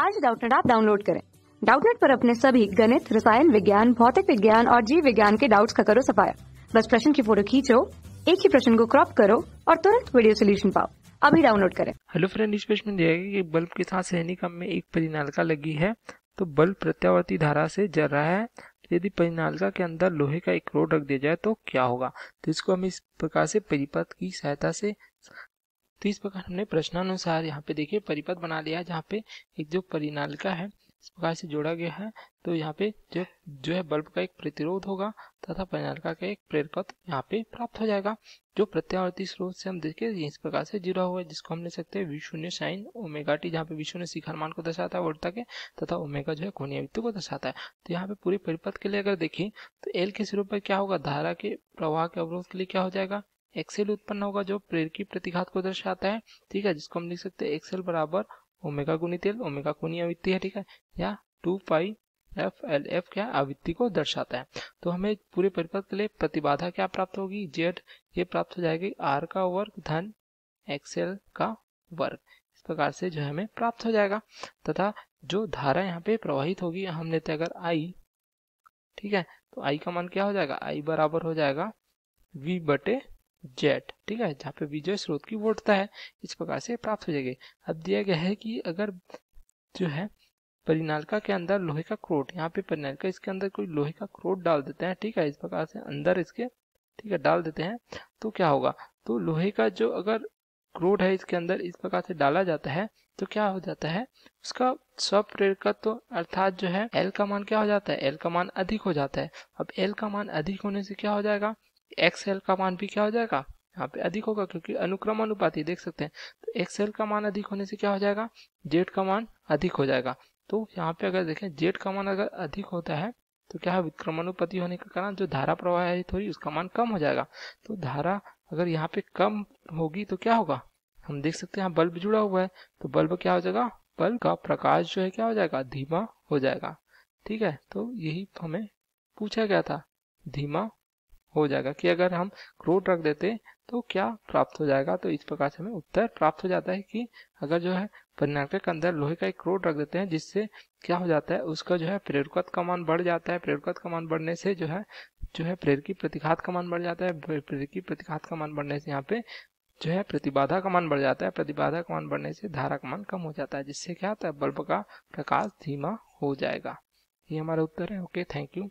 आज डाउटनेट आप डाउनलोड करें डाउटनेट पर अपने सभी गणित रसायन विज्ञान भौतिक विज्ञान और जीव विज्ञान के डाउट्स का करो सफाया बस प्रश्न की फोटो खींचो एक ही प्रश्न को क्रॉप करो और तुरंत वीडियो सोल्यूशन पाओ अभी डाउनलोड करें हेलो फ्रेंड इस प्रश्न में दिया गया कि बल्ब के साथ सहनिकम में एक परिनालिका लगी है तो बल्ब प्रत्यावर्ती धारा से जल रहा है यदि परिनालिका के अंदर लोहे का एक रोड रख दिया जाए तो क्या होगा तो इसको हम इस प्रकार से परिपथ की सहायता से तो इस प्रकार हमने प्रश्नानुसार यहाँ पे देखिए परिपथ बना लिया जहाँ पे एक जो परिनालिका है इस प्रकार से जोड़ा गया है तो यहाँ पे जो जो है बल्ब का एक प्रतिरोध होगा तथा परिनालिका का एक प्रेरकत्व यहाँ पे प्राप्त हो जाएगा जो प्रत्यावर्ती स्रोत से हम देखिए इस प्रकार से जुड़ा हुआ है जिसको हम ले सकते हैं विशून्य साइन ओमेगा टी जहाँ पे विशून्य शिखर मान को दर्शाता है वोल्टा के तथा ओमेगा जो है कोणीय वृत्ति को दर्शाता है तो यहाँ पे पूरे परिपथ के लिए अगर देखें तो एल के सिरों पर क्या होगा धारा के प्रवाह के अवरोध के लिए क्या हो जाएगा एक्सेल उत्पन्न होगा जो प्रेर की प्रतिघात को दर्शाता है ठीक है जिसको हम लिख सकते हैं एक्सेल बराबर ओमेगा गुणित तेल ओमेगा कोणीय आवृत्ति है ठीक है या two pi F L F क्या आवृत्ति को दर्शाता है तो हमें पूरे परिपथ के लिए प्रतिबाधा क्या प्राप्त होगी जेड ये प्राप्त हो जाएगी आर का वर्ग धन एक्सेल का वर्ग इस प्रकार से जो हमें प्राप्त हो जाएगा तथा जो धारा यहाँ पे प्रवाहित होगी हम लेते अगर आई ठीक है तो आई का मान क्या हो जाएगा आई बराबर हो जाएगा वी बटे जेट ठीक है जहाँ पे विजय स्रोत की वोटता है इस प्रकार से प्राप्त हो जाएगी अब दिया गया है कि अगर जो है परिनालिका के अंदर लोहे का क्रोट यहाँ पे परिनालिका इसके अंदर कोई लोहे का क्रोट डाल देते हैं ठीक है इस प्रकार से अंदर इसके ठीक है डाल देते हैं तो क्या होगा तो लोहे का जो अगर क्रोट है इसके अंदर इस प्रकार से डाला जाता है तो क्या हो जाता है उसका स्वप्रेरकत्व तो अर्थात जो है एल का मान क्या हो जाता है एल का मान अधिक हो जाता है अब एल का मान अधिक होने से क्या हो जाएगा एक्सएल का मान भी क्या हो जाएगा यहाँ पे अधिक होगा क्योंकि अनुक्रम अनुपाती देख सकते हैं तो एक्सएल का मान अधिक होने से क्या हो जाएगा जेड का मान अधिक हो जाएगा तो यहाँ पे अगर देखें जेड का मान अगर अधिक होता है तो क्या है विक्रमानुपति होने के कारण जो धारा प्रवाहित है थोड़ी उसका मान कम हो जाएगा तो धारा अगर यहाँ पे कम होगी तो क्या होगा हम देख सकते हैं यहाँ बल्ब जुड़ा हुआ है तो बल्ब क्या हो जाएगा बल्ब का प्रकाश जो है क्या हो जाएगा धीमा हो जाएगा ठीक है तो यही हमें पूछा गया था धीमा हो जाएगा कि अगर हम करोड़ रख देते तो क्या प्राप्त हो जाएगा तो इस प्रकार से हमें उत्तर प्राप्त हो जाता है कि अगर जो है परिणाटक के अंदर लोहे का एक क्रोड रख देते हैं जिससे क्या हो जाता है उसका जो है प्रेरकत का मान बढ़ जाता है प्रेरकत का मान बढ़ने से जो है जो है प्रेर की प्रतिघात का मान बढ़ जाता है प्रेर की प्रतिघात का मान बढ़ने से यहाँ पे जो है प्रतिबाधा का मान बढ़ जाता है प्रतिबाधा का मान बढ़ने से धारा का मान कम हो जाता है जिससे क्या होता है बल्ब का प्रकाश धीमा हो जाएगा ये हमारा उत्तर है ओके थैंक यू